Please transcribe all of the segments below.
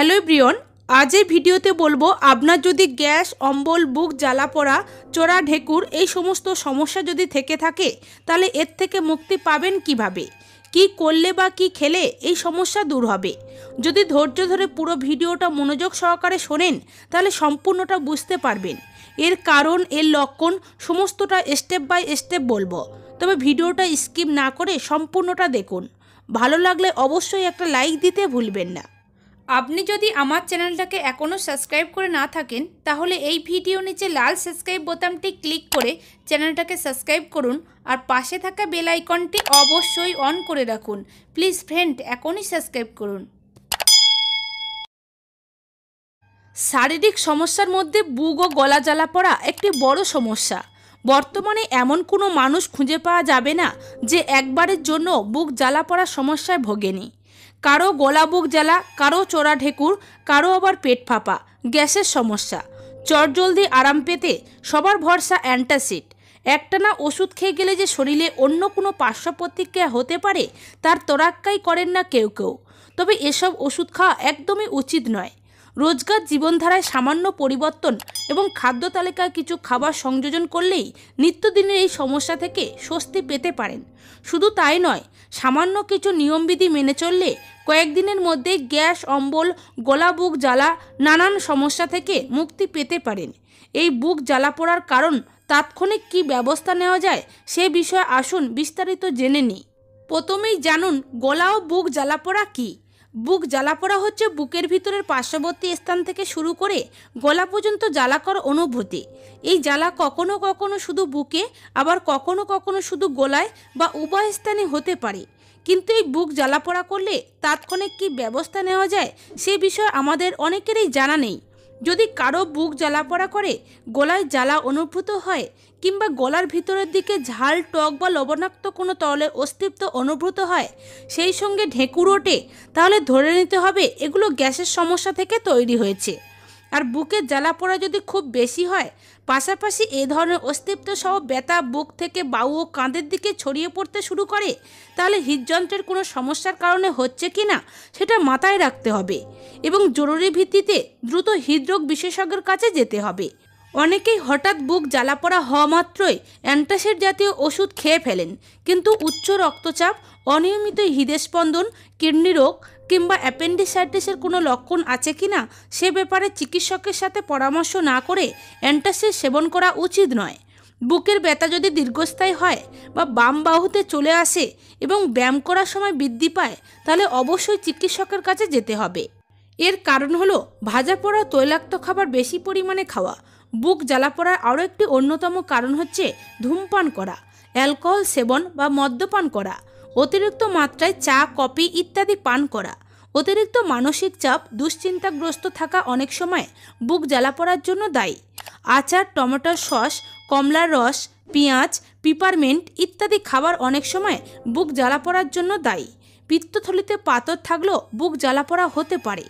Hello Brian আজ এই ভিডিওতে বলবো আপনার যদি গ্যাস অম্বল বুক জ্বালা পড়া চোরা ঢেকুর এই সমস্ত সমস্যা যদি থেকে থাকে তাহলে এর থেকে মুক্তি পাবেন কিভাবে। কি করলে বা কি খেলে এই সমস্যা দূর হবে যদি ধৈর্য ধরে পুরো ভিডিওটা মনোযোগ সহকারে শোনেন তাহলে সম্পূর্ণটা বুঝতে পারবেন এর কারণ এর লক্ষণ সমস্তটা স্টেপ বাই স্টেপ বলবো তবে ভিডিওটা স্কিপ না করে সম্পূর্ণটা দেখুন ভালো লাগলে অবশ্যই একটা লাইক দিতে ভুলবেন না আপনি যদি আমার চ্যানেলটাকে এখনও সাবস্ক্রাইব করে না থাকেন তাহলে এই ভিডিও নিচে লাল সাবস্ক্রাইব বোতামটি ক্লিক করে চ্যানেলটাকে সাবস্ক্রাইব করুন আর পাশে থাকা বেল আইকনটি অবশ্যই অন করে রাখুন প্লিজ ফ্রেন্ড এখনই সাবস্ক্রাইব করুন শারীরিক সমস্যার মধ্যে বুক ও গলা জ্বালা পড়া একটি বড় সমস্যা বর্তমানে এমন কোনো মানুষ খুঁজে পাওয়া যাবে না যে একবারের জন্য বুক জ্বালা পড়া সমস্যায় ভোগেনি কারো বুক জ্বালা কারো চোরা ঢেকুর কারো আবার পেট ফাঁপা গ্যাসের সমস্যা জলদি আরাম পেতে সবার ভরসা অ্যান্টাসিড একটানা ওষুধ খেয়ে গেলে যে শরীরে অন্য কোনো পার্শ্ব প্রতিক্রিয়া হতে পারে তার তরাক্কাই করেন না কেউ কেউ তবে এসব ওষুধ খাওয়া একদমই উচিত নয় রোজগার জীবনধারায় সামান্য পরিবর্তন এবং খাদ্য তালিকায় কিছু খাবার সংযোজন করলেই নিত্যদিনের এই সমস্যা থেকে স্বস্তি পেতে পারেন শুধু তাই নয় সামান্য কিছু নিয়মবিধি মেনে চললে কয়েকদিনের মধ্যে গ্যাস অম্বল গলা বুক জ্বালা নানান সমস্যা থেকে মুক্তি পেতে পারেন এই বুক জ্বালা পড়ার কারণ তাৎক্ষণিক কি ব্যবস্থা নেওয়া যায় সে বিষয়ে আসুন বিস্তারিত জেনে নিই প্রথমেই জানুন গলা ও বুক জ্বালা পড়া কী বুক জ্বালা পড়া হচ্ছে বুকের ভিতরের পার্শ্ববর্তী স্থান থেকে শুরু করে গলা পর্যন্ত জ্বালাকর অনুভূতি এই জ্বালা কখনো কখনো শুধু বুকে আবার কখনো কখনো শুধু গলায় বা উভয় স্থানে হতে পারে কিন্তু এই বুক জ্বালা পড়া করলে তাৎক্ষণিক কি ব্যবস্থা নেওয়া যায় সে বিষয়ে আমাদের অনেকেরই জানা নেই যদি কারো বুক জ্বালা পড়া করে গলায় জ্বালা অনুভূত হয় কিংবা গলার ভিতরের দিকে ঝাল টক বা লবণাক্ত কোনো তরলের অস্তিত্ব অনুভূত হয় সেই সঙ্গে ঢেঁকুর ওঠে তাহলে ধরে নিতে হবে এগুলো গ্যাসের সমস্যা থেকে তৈরি হয়েছে আর বুকের জ্বালা পড়া যদি খুব বেশি হয় পাশাপাশি এ ধরনের অস্তিত্ব সহ বেতা বুক থেকে বাউ ও কাঁধের দিকে ছড়িয়ে পড়তে শুরু করে তাহলে হৃদযন্ত্রের কোনো সমস্যার কারণে হচ্ছে কি না সেটা মাথায় রাখতে হবে এবং জরুরি ভিত্তিতে দ্রুত হৃদরোগ বিশেষজ্ঞের কাছে যেতে হবে অনেকেই হঠাৎ বুক জ্বালা পড়া হওয়া মাত্রই অ্যান্টাসিড জাতীয় ওষুধ খেয়ে ফেলেন কিন্তু উচ্চ রক্তচাপ অনিয়মিত হৃদস্পন্দন কিডনি রোগ কিংবা অ্যাপেন্ডিসাইটিসের কোনো লক্ষণ আছে কি না সে ব্যাপারে চিকিৎসকের সাথে পরামর্শ না করে অ্যান্টাসিড সেবন করা উচিত নয় বুকের ব্যথা যদি দীর্ঘস্থায়ী হয় বা বাম বাহুতে চলে আসে এবং ব্যায়াম করার সময় বৃদ্ধি পায় তাহলে অবশ্যই চিকিৎসকের কাছে যেতে হবে এর কারণ হলো ভাজা পড়া তৈলাক্ত খাবার বেশি পরিমাণে খাওয়া বুক জ্বালা পড়ার আরও একটি অন্যতম কারণ হচ্ছে ধূমপান করা অ্যালকোহল সেবন বা মদ্যপান করা অতিরিক্ত মাত্রায় চা কফি ইত্যাদি পান করা অতিরিক্ত মানসিক চাপ দুশ্চিন্তাগ্রস্ত থাকা অনেক সময় বুক জ্বালা পড়ার জন্য দায়ী আচার টমেটোর সস কমলার রস পেঁয়াজ পিপারমেন্ট ইত্যাদি খাবার অনেক সময় বুক জ্বালা পড়ার জন্য দায়ী পিত্তথলিতে পাথর থাকলেও বুক জ্বালা পড়া হতে পারে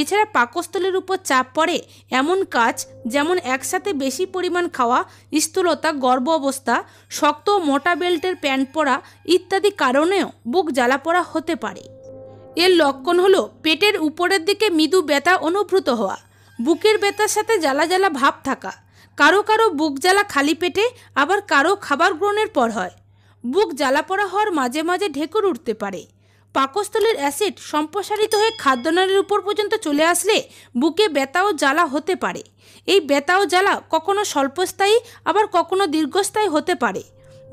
এছাড়া পাকস্থলের উপর চাপ পড়ে এমন কাজ যেমন একসাথে বেশি পরিমাণ খাওয়া স্থূলতা গর্ব অবস্থা শক্ত মোটা বেল্টের প্যান্ট পরা ইত্যাদি কারণেও বুক জ্বালা পড়া হতে পারে এর লক্ষণ হল পেটের উপরের দিকে মৃদু ব্যথা অনুভূত হওয়া বুকের ব্যথার সাথে জ্বালা জ্বালা ভাব থাকা কারো কারো বুক জ্বালা খালি পেটে আবার কারো খাবার গ্রহণের পর হয় বুক জ্বালা পড়া হওয়ার মাঝে মাঝে ঢেকুর উঠতে পারে পাকস্থলের অ্যাসিড সম্প্রসারিত হয়ে খাদ্যনালীর উপর পর্যন্ত চলে আসলে বুকে ব্যথা ও জ্বালা হতে পারে এই ব্যথা ও জ্বালা কখনো স্বল্পস্থায়ী আবার কখনো দীর্ঘস্থায়ী হতে পারে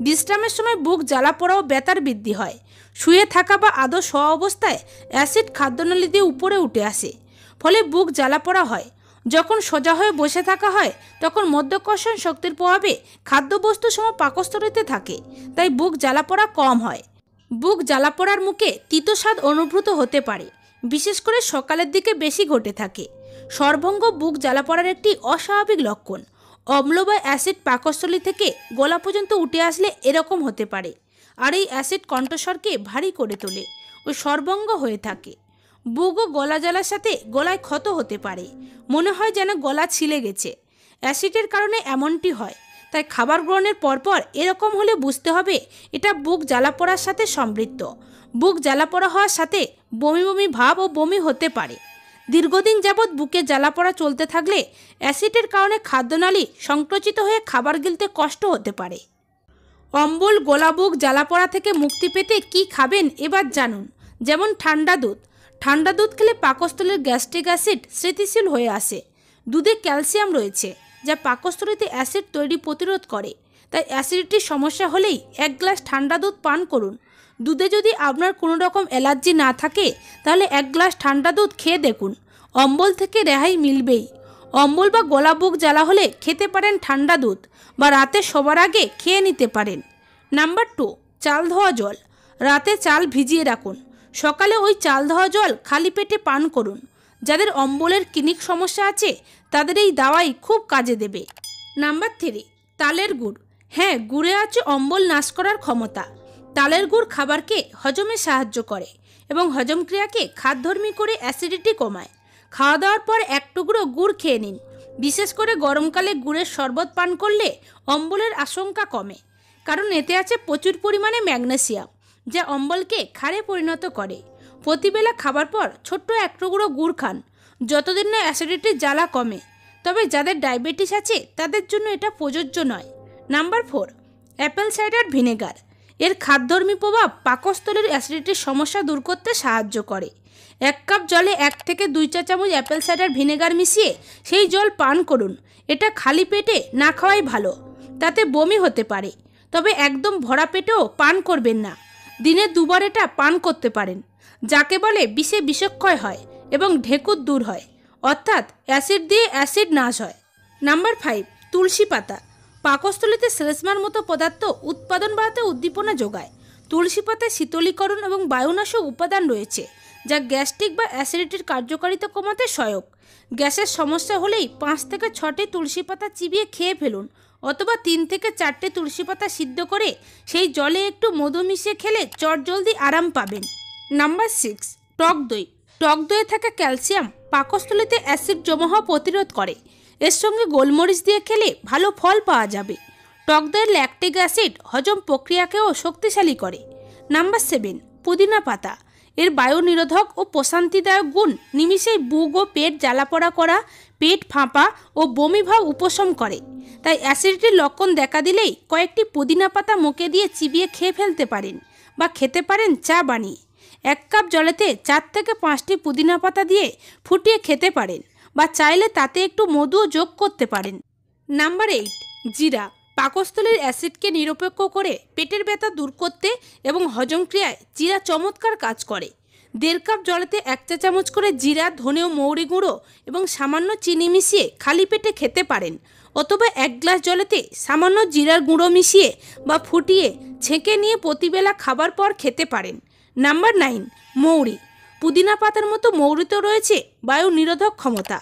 বিশ্রামের সময় বুক জ্বালা পড়া ও ব্যথার বৃদ্ধি হয় শুয়ে থাকা বা আদৌ শোয়া অবস্থায় অ্যাসিড খাদ্যনালী দিয়ে উপরে উঠে আসে ফলে বুক জ্বালা পড়া হয় যখন সোজা হয়ে বসে থাকা হয় তখন মধ্যকর্ষণ শক্তির প্রভাবে খাদ্যবস্তু সম পাকস্থলিতে থাকে তাই বুক জ্বালা পড়া কম হয় বুক জ্বালা পড়ার মুখে তিতস্বাদ অনুভূত হতে পারে বিশেষ করে সকালের দিকে বেশি ঘটে থাকে সর্বঙ্গ বুক জ্বালা পড়ার একটি অস্বাভাবিক লক্ষণ অম্ল বা অ্যাসিড পাকস্থলী থেকে গলা পর্যন্ত উঠে আসলে এরকম হতে পারে আর এই অ্যাসিড কণ্ঠস্বরকে ভারী করে তোলে ও সর্বঙ্গ হয়ে থাকে বুক ও গলা জ্বালার সাথে গলায় ক্ষত হতে পারে মনে হয় যেন গলা ছিলে গেছে অ্যাসিডের কারণে এমনটি হয় তাই খাবার গ্রহণের পরপর এরকম হলে বুঝতে হবে এটা বুক জ্বালা পড়ার সাথে সমৃদ্ধ বুক জ্বালা পড়া হওয়ার সাথে বমি বমি ভাব ও বমি হতে পারে দীর্ঘদিন যাবৎ বুকে জ্বালা পড়া চলতে থাকলে অ্যাসিডের কারণে খাদ্যনালী সংকোচিত হয়ে খাবার গিলতে কষ্ট হতে পারে অম্বল বুক জ্বালা পড়া থেকে মুক্তি পেতে কি খাবেন এবার জানুন যেমন ঠান্ডা দুধ ঠান্ডা দুধ খেলে পাকস্থলের গ্যাস্ট্রিক অ্যাসিড স্মৃতিশীল হয়ে আসে দুধে ক্যালসিয়াম রয়েছে যা পাকস্থলিতে অ্যাসিড তৈরি প্রতিরোধ করে তাই অ্যাসিডিটির সমস্যা হলেই এক গ্লাস ঠান্ডা দুধ পান করুন দুধে যদি আপনার কোনো রকম অ্যালার্জি না থাকে তাহলে এক গ্লাস ঠান্ডা দুধ খেয়ে দেখুন অম্বল থেকে রেহাই মিলবেই অম্বল বা গলা বুক জ্বালা হলে খেতে পারেন ঠান্ডা দুধ বা রাতে সবার আগে খেয়ে নিতে পারেন নাম্বার টু চাল ধোয়া জল রাতে চাল ভিজিয়ে রাখুন সকালে ওই চাল ধোয়া জল খালি পেটে পান করুন যাদের অম্বলের ক্লিনিক সমস্যা আছে তাদের এই দাওয়াই খুব কাজে দেবে নাম্বার থ্রি তালের গুড় হ্যাঁ গুড়ে আছে অম্বল নাশ করার ক্ষমতা তালের গুড় খাবারকে হজমে সাহায্য করে এবং হজম ক্রিয়াকে খাদ্যধর্মী করে অ্যাসিডিটি কমায় খাওয়া দাওয়ার পর এক টুকরো গুড় খেয়ে নিন বিশেষ করে গরমকালে গুড়ের শরবত পান করলে অম্বলের আশঙ্কা কমে কারণ এতে আছে প্রচুর পরিমাণে ম্যাগনেসিয়াম যা অম্বলকে খারে পরিণত করে প্রতিবেলা খাবার পর ছোট্ট এক টুকরো গুড় খান যতদিন না অ্যাসিডিটির জ্বালা কমে তবে যাদের ডায়াবেটিস আছে তাদের জন্য এটা প্রযোজ্য নয় number four apple cider vinegar এর খাদ্যর্মী প্রভাব পাকস্থলীর অ্যাসিডিটির সমস্যা দূর করতে সাহায্য করে এক কাপ জলে এক থেকে দুই চা চামচ অ্যাপেল সাইডার ভিনেগার মিশিয়ে সেই জল পান করুন এটা খালি পেটে না খাওয়াই ভালো তাতে বমি হতে পারে তবে একদম ভরা পেটেও পান করবেন না দিনে দুবার এটা পান করতে পারেন যাকে বলে বিষে বিষক্ষয় হয় এবং ঢেকুর দূর হয় অর্থাৎ অ্যাসিড দিয়ে অ্যাসিড নাশ হয় নাম্বার ফাইভ তুলসী পাতা পাকস্থলিতে শ্লেষ্মার মতো পদার্থ উৎপাদন বাড়াতে উদ্দীপনা যোগায় তুলসী পাতায় শীতলীকরণ এবং বায়ুনাশক উপাদান রয়েছে যা গ্যাস্ট্রিক বা অ্যাসিডিটির কার্যকারিতা কমাতে সহায়ক গ্যাসের সমস্যা হলেই পাঁচ থেকে ছটি তুলসী পাতা চিবিয়ে খেয়ে ফেলুন অথবা তিন থেকে চারটে তুলসী পাতা সিদ্ধ করে সেই জলে একটু মধু মিশিয়ে খেলে চটজলদি আরাম পাবেন নাম্বার সিক্স টক দই টক দইয়ে থাকা ক্যালসিয়াম পাকস্থলিতে অ্যাসিড জমা হওয়া প্রতিরোধ করে এর সঙ্গে গোলমরিচ দিয়ে খেলে ভালো ফল পাওয়া যাবে টক দইয়ের ল্যাকটিক অ্যাসিড হজম প্রক্রিয়াকেও শক্তিশালী করে নাম্বার সেভেন পুদিনা পাতা এর বায়ু নিরোধক ও প্রশান্তিদায়ক গুণ নিমিষেই বুক ও পেট জ্বালাপড়া করা পেট ফাঁপা ও বমিভাব উপশম করে তাই অ্যাসিডিটির লক্ষণ দেখা দিলেই কয়েকটি পুদিনা পাতা মুখে দিয়ে চিবিয়ে খেয়ে ফেলতে পারেন বা খেতে পারেন চা বানিয়ে এক কাপ জলেতে চার থেকে পাঁচটি পুদিনা পাতা দিয়ে ফুটিয়ে খেতে পারেন বা চাইলে তাতে একটু মধুও যোগ করতে পারেন নাম্বার এইট জিরা পাকস্থলীর অ্যাসিডকে নিরপেক্ষ করে পেটের ব্যথা দূর করতে এবং হজম ক্রিয়ায় জিরা চমৎকার কাজ করে দেড় কাপ জলেতে এক চা চামচ করে জিরা ধনে ও মৌরি গুঁড়ো এবং সামান্য চিনি মিশিয়ে খালি পেটে খেতে পারেন অথবা এক গ্লাস জলেতে সামান্য জিরার গুঁড়ো মিশিয়ে বা ফুটিয়ে ছেঁকে নিয়ে প্রতিবেলা খাবার পর খেতে পারেন নাম্বার নাইন মৌরি পুদিনা পাতার মতো মৌরিতে রয়েছে বায়ু নিরোধক ক্ষমতা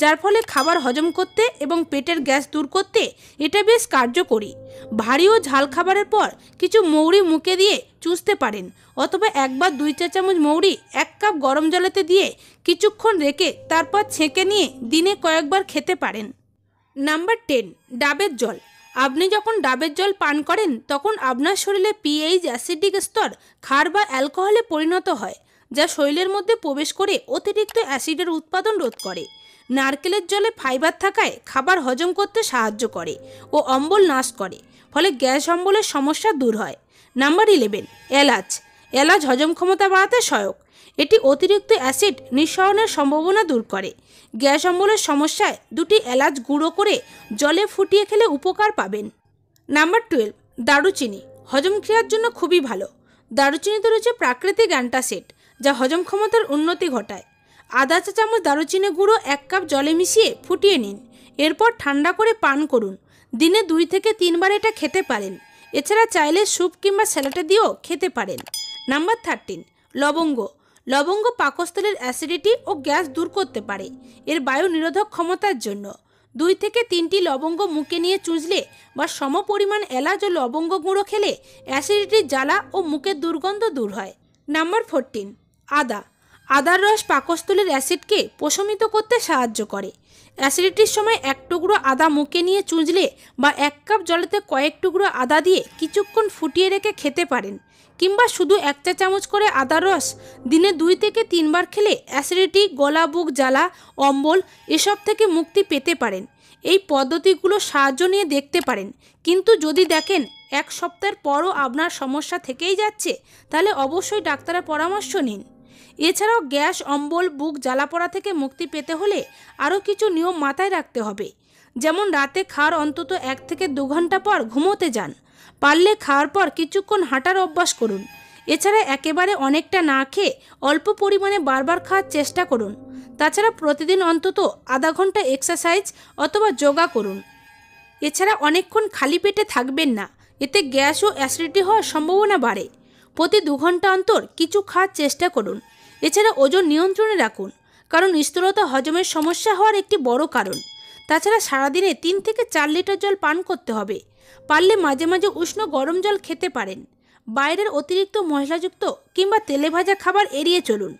যার ফলে খাবার হজম করতে এবং পেটের গ্যাস দূর করতে এটা বেশ কার্যকরী ভারী ও ঝাল খাবারের পর কিছু মৌরি মুখে দিয়ে চুষতে পারেন অথবা একবার দুই চা চামচ মৌরি এক কাপ গরম জলেতে দিয়ে কিছুক্ষণ রেখে তারপর ছেঁকে নিয়ে দিনে কয়েকবার খেতে পারেন নাম্বার টেন ডাবের জল আপনি যখন ডাবের জল পান করেন তখন আপনার শরীরে পিএইচ অ্যাসিডিক স্তর খার বা অ্যালকোহলে পরিণত হয় যা শরীরের মধ্যে প্রবেশ করে অতিরিক্ত অ্যাসিডের উৎপাদন রোধ করে নারকেলের জলে ফাইবার থাকায় খাবার হজম করতে সাহায্য করে ও অম্বল নাশ করে ফলে গ্যাস অম্বলের সমস্যা দূর হয় নাম্বার ইলেভেন এলাচ এলাচ হজম ক্ষমতা বাড়াতে সহায়ক এটি অতিরিক্ত অ্যাসিড নিঃসরণের সম্ভাবনা দূর করে গ্যাস অম্বলের সমস্যায় দুটি এলাচ গুঁড়ো করে জলে ফুটিয়ে খেলে উপকার পাবেন নাম্বার টুয়েলভ দারুচিনি হজম ক্রিয়ার জন্য খুবই ভালো দারুচিনিতে রয়েছে প্রাকৃতিক অ্যান্টাসিড যা হজম ক্ষমতার উন্নতি ঘটায় আদা চা চামচ দারুচিনি গুঁড়ো এক কাপ জলে মিশিয়ে ফুটিয়ে নিন এরপর ঠান্ডা করে পান করুন দিনে দুই থেকে তিনবার এটা খেতে পারেন এছাড়া চাইলে স্যুপ কিংবা স্যালাডে দিয়েও খেতে পারেন নাম্বার থার্টিন লবঙ্গ লবঙ্গ পাকস্থলের অ্যাসিডিটি ও গ্যাস দূর করতে পারে এর বায়ু নিরোধক ক্ষমতার জন্য দুই থেকে তিনটি লবঙ্গ মুখে নিয়ে চুঁচলে বা সম পরিমাণ এলাচ ও লবঙ্গ গুঁড়ো খেলে অ্যাসিডিটির জ্বালা ও মুখের দুর্গন্ধ দূর হয় নাম্বার ফোরটিন আদা আদার রস পাকস্থলীর অ্যাসিডকে প্রশমিত করতে সাহায্য করে অ্যাসিডিটির সময় এক টুকরো আদা মুখে নিয়ে চুঁচলে বা এক কাপ জলেতে কয়েক টুকরো আদা দিয়ে কিছুক্ষণ ফুটিয়ে রেখে খেতে পারেন কিংবা শুধু এক চা চামচ করে আদা রস দিনে দুই থেকে তিনবার খেলে অ্যাসিডিটি গলা বুক জ্বালা অম্বল এসব থেকে মুক্তি পেতে পারেন এই পদ্ধতিগুলো সাহায্য নিয়ে দেখতে পারেন কিন্তু যদি দেখেন এক সপ্তাহের পরও আপনার সমস্যা থেকেই যাচ্ছে তাহলে অবশ্যই ডাক্তারের পরামর্শ নিন এছাড়াও গ্যাস অম্বল বুক জ্বালাপড়া থেকে মুক্তি পেতে হলে আরও কিছু নিয়ম মাথায় রাখতে হবে যেমন রাতে খাওয়ার অন্তত এক থেকে দু ঘন্টা পর ঘুমোতে যান পারলে খাওয়ার পর কিছুক্ষণ হাঁটার অভ্যাস করুন এছাড়া একেবারে অনেকটা না খেয়ে অল্প পরিমাণে বারবার খাওয়ার চেষ্টা করুন তাছাড়া প্রতিদিন অন্তত আধা ঘন্টা এক্সারসাইজ অথবা যোগা করুন এছাড়া অনেকক্ষণ খালি পেটে থাকবেন না এতে গ্যাস ও অ্যাসিডিটি হওয়ার সম্ভাবনা বাড়ে প্রতি দু ঘন্টা অন্তর কিছু খাওয়ার চেষ্টা করুন এছাড়া ওজন নিয়ন্ত্রণে রাখুন কারণ স্থূলতা হজমের সমস্যা হওয়ার একটি বড় কারণ তাছাড়া সারাদিনে তিন থেকে চার লিটার জল পান করতে হবে পারলে মাঝে মাঝে উষ্ণ গরম জল খেতে পারেন বাইরের অতিরিক্ত মশলাযুক্ত কিংবা তেলে ভাজা খাবার এড়িয়ে চলুন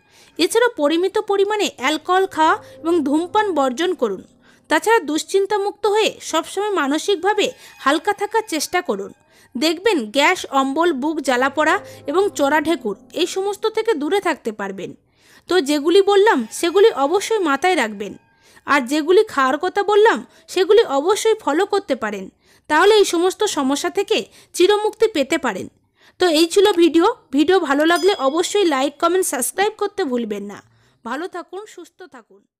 এছাড়া পরিমিত পরিমাণে অ্যালকোহল খাওয়া এবং ধূমপান বর্জন করুন তাছাড়া দুশ্চিন্তামুক্ত হয়ে সবসময় মানসিকভাবে হালকা থাকার চেষ্টা করুন দেখবেন গ্যাস অম্বল বুক জ্বালা পড়া এবং চড়া ঢেকুর এই সমস্ত থেকে দূরে থাকতে পারবেন তো যেগুলি বললাম সেগুলি অবশ্যই মাথায় রাখবেন আর যেগুলি খাওয়ার কথা বললাম সেগুলি অবশ্যই ফলো করতে পারেন তাহলে এই সমস্ত সমস্যা থেকে চিরমুক্তি পেতে পারেন তো এই ছিল ভিডিও ভিডিও ভালো লাগলে অবশ্যই লাইক কমেন্ট সাবস্ক্রাইব করতে ভুলবেন না ভালো থাকুন সুস্থ থাকুন